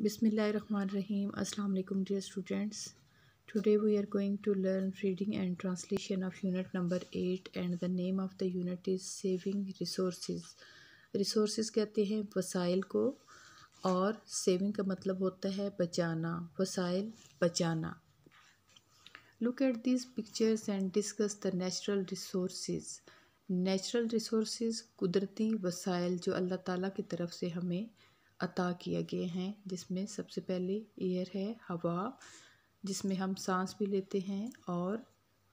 बिसमीम अल्लाम dear students today we are going to learn reading and translation of unit number eight and the name of the unit is saving resource resource कहते हैं वसाइल को और saving का मतलब होता है बचाना वसाइल बचाना look at this pictures and discuss the natural resource natural resource कुदरती वसाइल जो अल्लाह ताली की तरफ से हमें अता किए गए हैं जिसमें सबसे पहले एयर है हवा जिसमें हम सांस भी लेते हैं और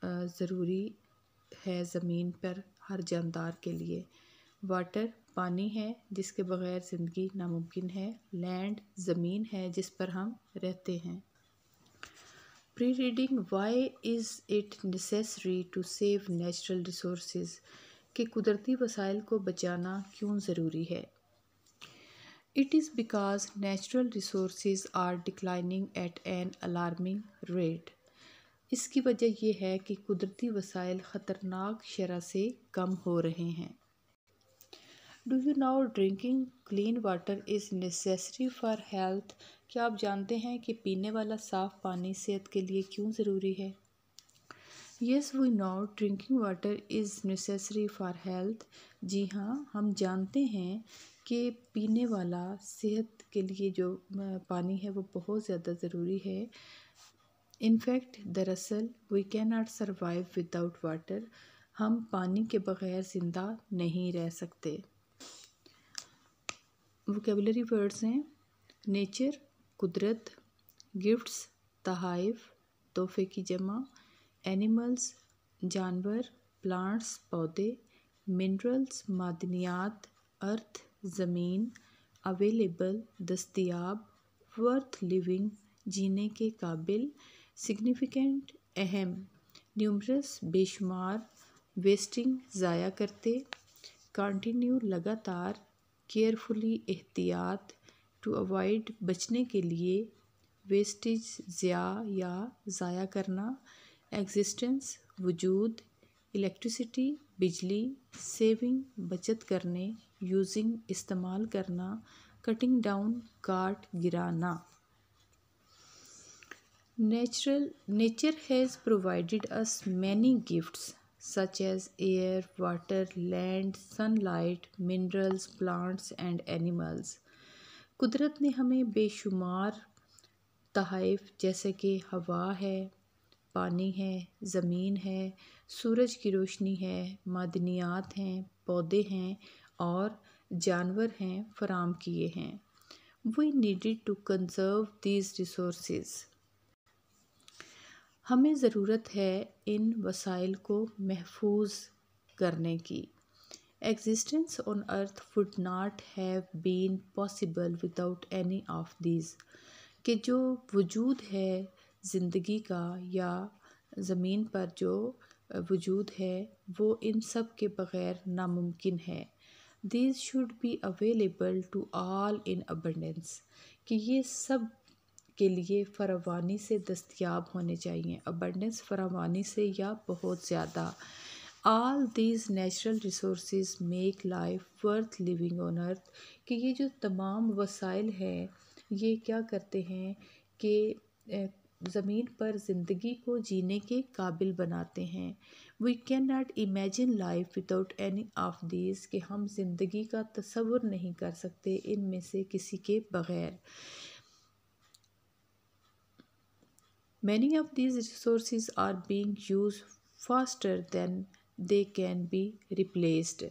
ज़रूरी है ज़मीन पर हर जानदार के लिए वाटर पानी है जिसके बगैर ज़िंदगी नामुमकिन है लैंड ज़मीन है जिस पर हम रहते हैं pre reading why is it necessary to save natural resource कि कुदरती वसाइल को बचाना क्यों ज़रूरी है It is because natural resources are declining at an alarming rate. इसकी वजह यह है कि कुदरती वसाइल ख़तरनाक शरह से कम हो रहे हैं do you know drinking clean water is necessary for health क्या आप जानते हैं कि पीने वाला साफ़ पानी सेहत के लिए क्यों ज़रूरी है yes we know drinking water is necessary for health जी हाँ हम जानते हैं के पीने वाला सेहत के लिए जो पानी है वो बहुत ज़्यादा ज़रूरी है इनफैक्ट दरअसल we can not survive without water हम पानी के बगैर ज़िंदा नहीं रह सकते वोकेबलरी वर्ड्स हैं नेचर कुदरत गिफ्ट्स तहाइफ तोहफे की जमा एनिमल्स जानवर प्लांट्स पौधे मिनरल्स मादनियात अर्थ ज़मीन अवेलेबल दस्तियाब वर्थ लिविंग जीने के काबिल सिग्निफिकेंट अहम न्यूमरस बेशुमार वेस्टिंग ज़ाया करते कंटिन्यू लगातार केयरफुली एहतियात टू अवॉइड बचने के लिए वेस्टेज ज़िया या ज़ाया करना एग्जिस्टेंस वजूद इलेक्ट्रिसिटी बिजली सेविंग बचत करने यूजिंग इस्तेमाल करना कटिंग डाउन काट गिराना natural nature has provided us many gifts such as air water land sunlight minerals plants and animals कुदरत ने हमें बेशुमार तहफ़ जैसे कि हवा है पानी है ज़मीन है सूरज की रोशनी है मदनियात हैं पौधे हैं और जानवर हैं फराम किए हैं we needed to conserve these resource हमें ज़रूरत है इन वसाइल को महफूज करने की existence on earth would not have been possible without any of these कि जो वजूद है ज़िंदगी का या ज़मीन पर जो वजूद है वो इन सब के बग़ैर नामुमकिन है these should be available to all in abundance कि ये सब के लिए फरावानी से दस्तियाब होने चाहिए अबंडेंस फरावानी से या बहुत ज़्यादा all these natural resource make life worth living on earth कि ये जो तमाम वसाइल हैं ये क्या करते हैं कि ज़मीन पर ज़िंदगी को जीने के काबिल बनाते हैं we can not imagine life without any of this कि हम ज़िंदगी का तस्वुर नहीं कर सकते इनमें से किसी के बग़ैर many of these resource are being use faster than they can be replaced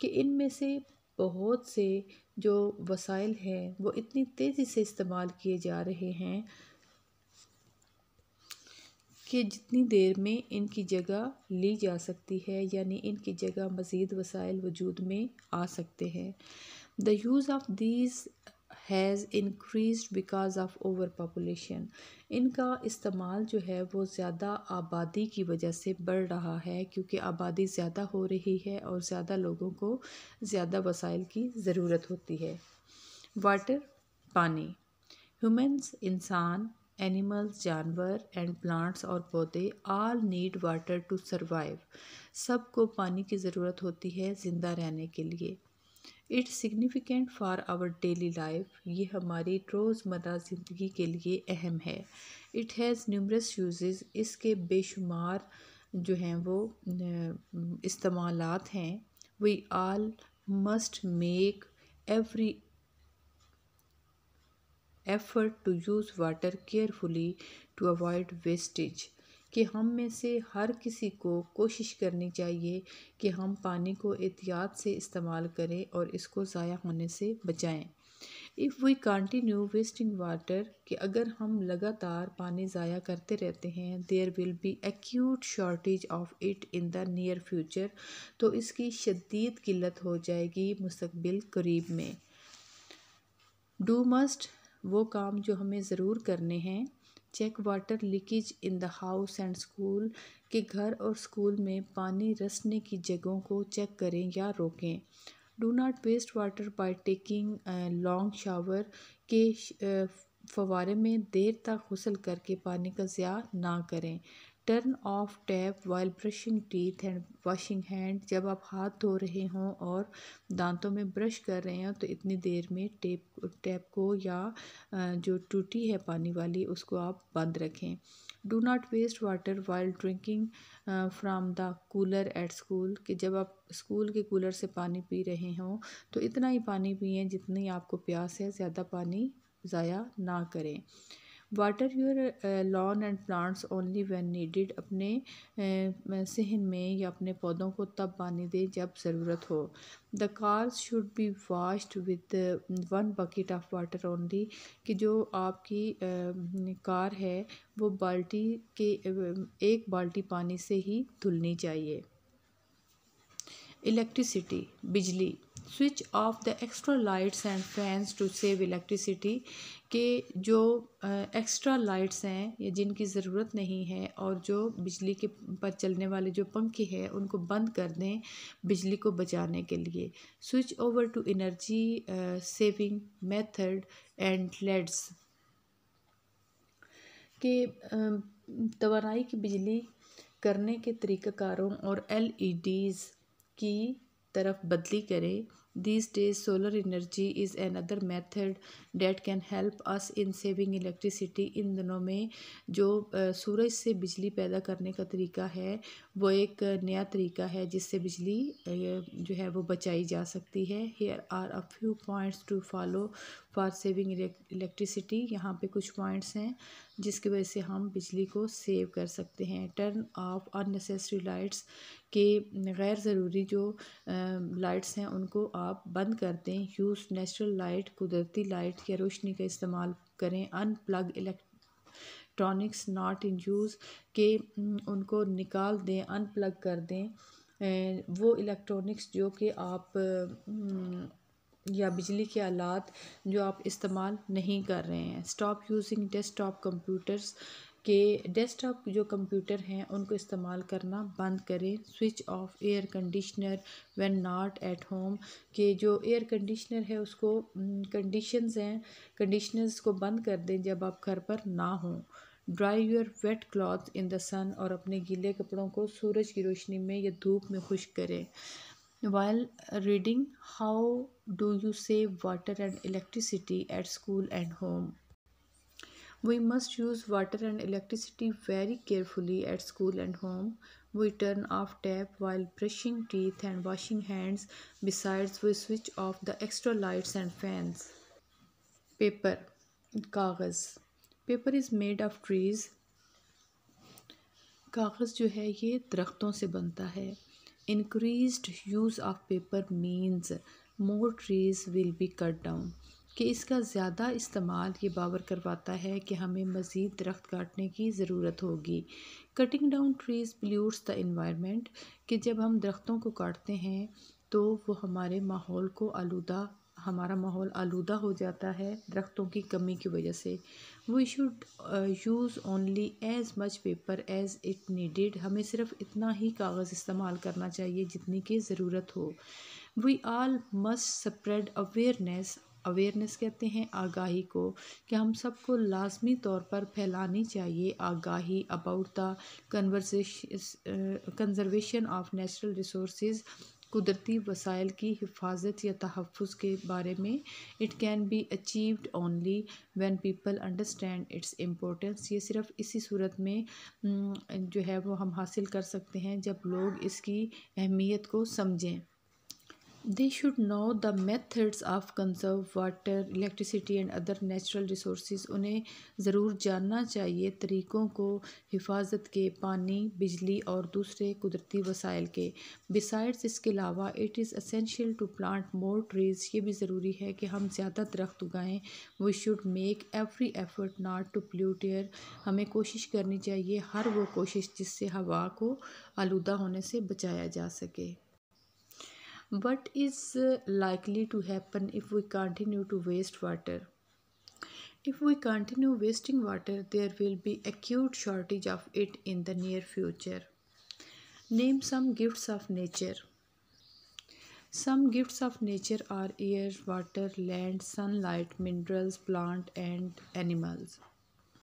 कि इनमें से बहुत से जो वसाइल हैं वो इतनी तेज़ी से इस्तेमाल किए जा रहे हैं कि जितनी देर में इनकी जगह ली जा सकती है यानी इनकी जगह मज़ीद वसाइल वजूद में आ सकते हैं the use of these has increase because of over population इनका इस्तेमाल जो है वो ज़्यादा आबादी की वजह से बढ़ रहा है क्योंकि आबादी ज़्यादा हो रही है और ज़्यादा लोगों को ज़्यादा वसाइल की ज़रूरत होती है वाटर पानी ह्यूमन्स इंसान एनिमल्स जानवर एंड प्लांट्स और पौधे all need water to survive सबको पानी की ज़रूरत होती है ज़िंदा रहने के लिए it's significant for our daily life ये हमारी रोज़मर्रा ज़िंदगी के लिए अहम है इट हैज़ न्यूमरस यूजेस इसके बेशुमार जो हैं वो इस्तेमाल हैं we all must make every effort to use water carefully to avoid wastage कि हम में से हर किसी को कोशिश करनी चाहिए कि हम पानी को एहतियात से इस्तेमाल करें और इसको ज़ाया होने से बचाएं if we continue wasting water कि अगर हम लगातार पानी ज़ाया करते रहते हैं there will be acute shortage of it in the near future तो इसकी शदीद किल्लत हो जाएगी मुस्तबिल करीब में डू मस्ट वो काम जो हमें ज़रूर करने हैं check water leakage in the house and school के घर और स्कूल में पानी रसने की जगहों को चेक करें या रोकें do not waste water by taking long shower के फवारे में देर तक गसल करके पानी का ज़्या ना करें turn off tap while brushing teeth and washing hand जब आप हाथ धो रहे हों और दांतों में ब्रश कर रहे हों तो इतनी देर में टेप टैप को या जो टूटी है पानी वाली उसको आप बंद रखें do not waste water while drinking from the cooler at school कि जब आप स्कूल के कूलर से पानी पी रहे हों तो इतना ही पानी पिए जितनी आपको प्यास है ज़्यादा पानी ज़ाया ना करें water your lawn and plants only when needed अपने uh, सहन में या अपने पौधों को तब पानी दें जब ज़रूरत हो the cars should be washed with one bucket of water only कि जो आपकी uh, कार है वो बाल्टी के uh, एक बाल्टी पानी से ही धुलनी चाहिए इलेक्ट्रिसिटी बिजली switch off the extra lights and fans to save electricity के जो एक्स्ट्रा लाइट्स हैं या जिनकी ज़रूरत नहीं है और जो बिजली के पर चलने वाले जो पंखे हैं उनको बंद कर दें बिजली को बचाने के लिए switch over to energy saving method and LEDs के तोानाई की बिजली करने के तरीक़ाकारों और एलईडीज़ e की तरफ बदली करें days solar energy is another method that can help us in saving electricity इन दिनों में जो सूरज से बिजली पैदा करने का तरीका है वो एक नया तरीका है जिससे बिजली जो है वो बचाई जा सकती है here are a few points to follow for saving electricity यहाँ पे कुछ पॉइंट्स हैं जिसकी वजह से हम बिजली को सेव कर सकते हैं टर्न ऑफ अननेसेसरी लाइट्स के गैर ज़रूरी जो लाइट्स हैं उनको आप बंद कर दें यूज़ नेचुरल लाइट कुदरती लाइट या रोशनी का इस्तेमाल करें unplug plug electronics not in use के उनको निकाल दें अनप्लग कर दें वो इलेक्ट्रॉनिक्स जो कि आप या बिजली के आलात जो आप इस्तेमाल नहीं कर रहे हैं स्टॉप यूजिंग डेस्कटॉप कंप्यूटर्स के डेस्कटॉप जो कंप्यूटर हैं उनको इस्तेमाल करना बंद करें switch off air conditioner when not at home के जो एयर कंडीशनर है उसको कंडीशंस हैं कंडीशनर्स को बंद कर दें जब आप घर पर ना हों dry your wet cloth in the sun और अपने गीले कपड़ों को सूरज की रोशनी में या धूप में खुश करें while reading how do you save water and electricity at school and home we must use water and electricity very carefully at school and home we turn off tap while brushing teeth and washing hands besides we switch off the extra lights and fans paper कागज़ paper is made of trees कागज़ जो है ये दरख्तों से बनता है increased use of paper means more trees will be cut down कि इसका ज़्यादा इस्तेमाल ये बावर करवाता है कि हमें मज़ीद दरख्त काटने की ज़रूरत होगी cutting down trees pollutes the environment कि जब हम दरख्तों को काटते हैं तो वो हमारे माहौल को आलूदा हमारा माहौल आलूदा हो जाता है दरख्तों की कमी की वजह से we should use only as much paper as it needed हमें सिर्फ इतना ही कागज़ इस्तेमाल करना चाहिए जितनी की ज़रूरत हो we all must spread awareness awareness कहते हैं आगाही को कि हम सबको लाजमी तौर पर फैलानी चाहिए आगाही about the conservation conservation of natural resource कुदरती वसाइल की हिफाजत या तहफ़ के बारे में it can be achieved only when people understand its importance ये सिर्फ इसी सूरत में जो है वो हम हासिल कर सकते हैं जब लोग इसकी अहमियत को समझें they should know the methods of conserve water electricity and other natural resources उन्हें ज़रूर जानना चाहिए तरीक़ों को हिफाजत के पानी बिजली और दूसरे कुदरती वसाइल के बिसाइड्स इसके अलावा it is essential to plant more trees ये भी ज़रूरी है कि हम ज़्यादा दरख्त उगाएँ we should make every effort not to pollute air हमें कोशिश करनी चाहिए हर वो कोशिश जिससे हवा को आलूदा होने से बचाया जा सके what is uh, likely to happen if we continue to waste water if we continue wasting water there will be acute shortage of it in the near future name some gifts of nature some gifts of nature are air water land sunlight minerals plant and animals